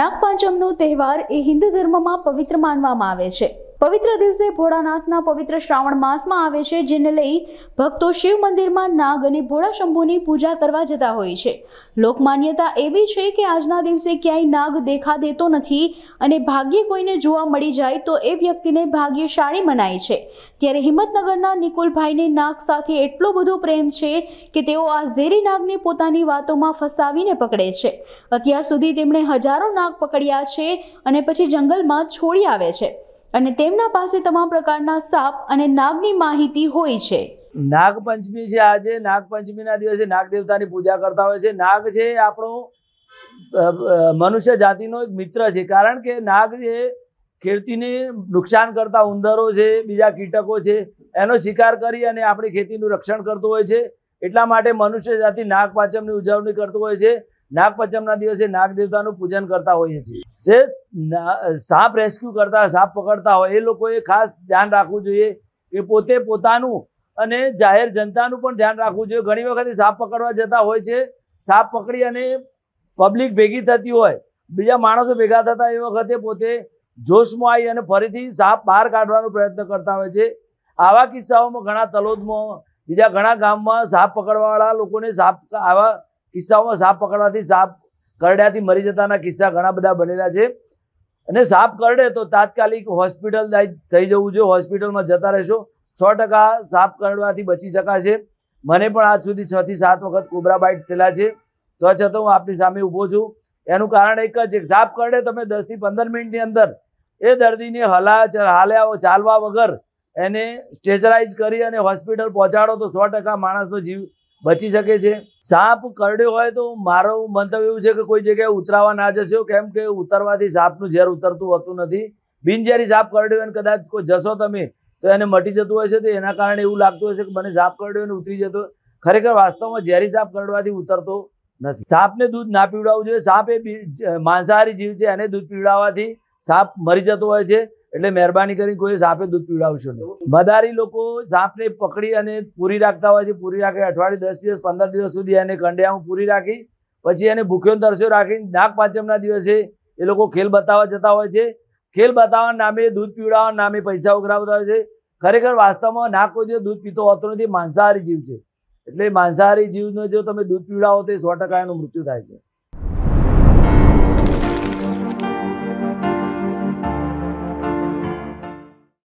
નાગપાંચમનો તહેવાર એ હિન્દુ ધર્મમાં પવિત્ર માનવામાં આવે છે પવિત્ર દિવસે ભોળાનાથના પવિત્ર શ્રાવણ માસમાં આવે છે જેને લઈ ભક્તો શિવ મંદિરમાં નાગ અને ભોળા શંભુની પૂજા કરવા જતા હોય છે લોકમાન્યતા એવી છે કે આજના દિવસે ક્યાંય નાગ દેખા દેતો નથી અને ભાગ્ય કોઈને જોવા મળી જાય તો એ વ્યક્તિને ભાગ્યશાળી મનાય છે ત્યારે હિંમતનગરના નિકુલભાઈને નાગ સાથે એટલો બધો પ્રેમ છે કે તેઓ આ ઝેરી નાગને પોતાની વાતોમાં ફસાવીને પકડે છે અત્યાર સુધી તેમણે હજારો નાગ પકડ્યા છે અને પછી જંગલમાં છોડી આવે છે અને તેમના પાસે તમામ પ્રકારના સાપ અને નાગની માહિતી હોય છે નાગપંચમી છે આજે નાગપંચમીના દિવસે નાગ દેવતાની પૂજા કરતા હોય છે નાગ છે આપણો મનુષ્ય જાતિનો એક મિત્ર છે કારણ કે નાગ જે ખેતીને નુકસાન કરતા ઉંદરો છે બીજા કીટકો છે એનો શિકાર કરી અને આપણી ખેતીનું રક્ષણ કરતો હોય છે એટલા માટે મનુષ્ય જાતિ નાગ પાંચમની ઉજવણી કરતો હોય છે નાગપંચમના દિવસે નાગ દેવતાનું પૂજન કરતા હોઈએ છીએ જે સાપ રેસ્ક્યુ કરતા સાપ પકડતા હોય એ લોકોએ ખાસ ધ્યાન રાખવું જોઈએ કે પોતે પોતાનું અને જાહેર જનતાનું પણ ધ્યાન રાખવું જોઈએ ઘણી વખત સાપ પકડવા જતા હોય છે સાપ પકડી અને પબ્લિક ભેગી થતી હોય બીજા માણસો ભેગા થતા એ વખતે પોતે જોશમાં આવી અને ફરીથી સાપ બહાર કાઢવાનો પ્રયત્ન કરતા હોય છે આવા કિસ્સાઓમાં ઘણા તલોદમાં બીજા ઘણા ગામમાં સાપ પકડવાવાળા લોકોને સાપ આવા કિસ્સાઓમાં સાપ પકડવાથી સાપ કરડ્યાથી મરી જતાના કિસ્સા ઘણા બધા બનેલા છે અને સાપ કરડે તો તાત્કાલિક હોસ્પિટલ થઈ જવું જોઈએ હોસ્પિટલમાં જતા રહેશો સો ટકા સાપ કરડવાથી બચી શકાશે મને પણ આજ સુધી છ થી સાત વખત કોબરા બાઇટ થયેલા છે તો છતાં હું આપની સામે ઊભો છું એનું કારણ એક જ છે સાપ કરડે તમે દસથી પંદર મિનિટની અંદર એ દર્દીને હલા હાલ્યા ચાલવા વગર એને સ્ટેચરાઇઝ કરી અને હોસ્પિટલ પહોંચાડો તો સો ટકા માણસનો જીવ બચી શકે છે સાપ કરડ્યો હોય તો મારો મંતવ્ય એવું છે કે કોઈ જગ્યાએ ઉતરાવા ના જશો કેમ કે ઉતરવાથી સાપનું ઝેર ઉતરતું હોતું નથી બિનઝેરી સાપ કરડ્યો અને કદાચ કોઈ જશો તમે તો એને મટી જતું હોય છે તો એના કારણે એવું લાગતું હોય છે કે મને સાપ કરડ્યો અને ઉતરી જતો ખરેખર વાસ્તવમાં ઝેરી સાપ કરડવાથી ઉતરતો નથી સાપને દૂધ ના પીવડાવવું જોઈએ સાપ એ માંસાહારી જીવ છે એને દૂધ પીવડાવવાથી સાપ મરી જતો હોય છે એટલે મહેરબાની કરી કોઈ સાપે દૂધ પીવડાવશો નહીં મદારી લોકો સાપને પકડી અને પૂરી રાખતા હોય છે પૂરી રાખે અઠવાડિયે દસ દિવસ પંદર દિવસ સુધી એને કંડિયામાં પૂરી રાખી પછી એને ભૂખ્યો તરસ્યો રાખીને નાગ પાંચમના દિવસે એ લોકો ખેલ બતાવવા જતા હોય છે ખેલ બતાવવાના નામે દૂધ પીવડાવવા નામે પૈસા ઉઘરાવતા હોય છે ખરેખર વાસ્તવમાં નાગ કોઈ દિવસ દૂધ પીતો હોતો નથી માંસાહારી જીવ છે એટલે માંસાહારી જીવનો જો તમે દૂધ પીવડાવો તો એ સો ટકા એનું મૃત્યુ થાય છે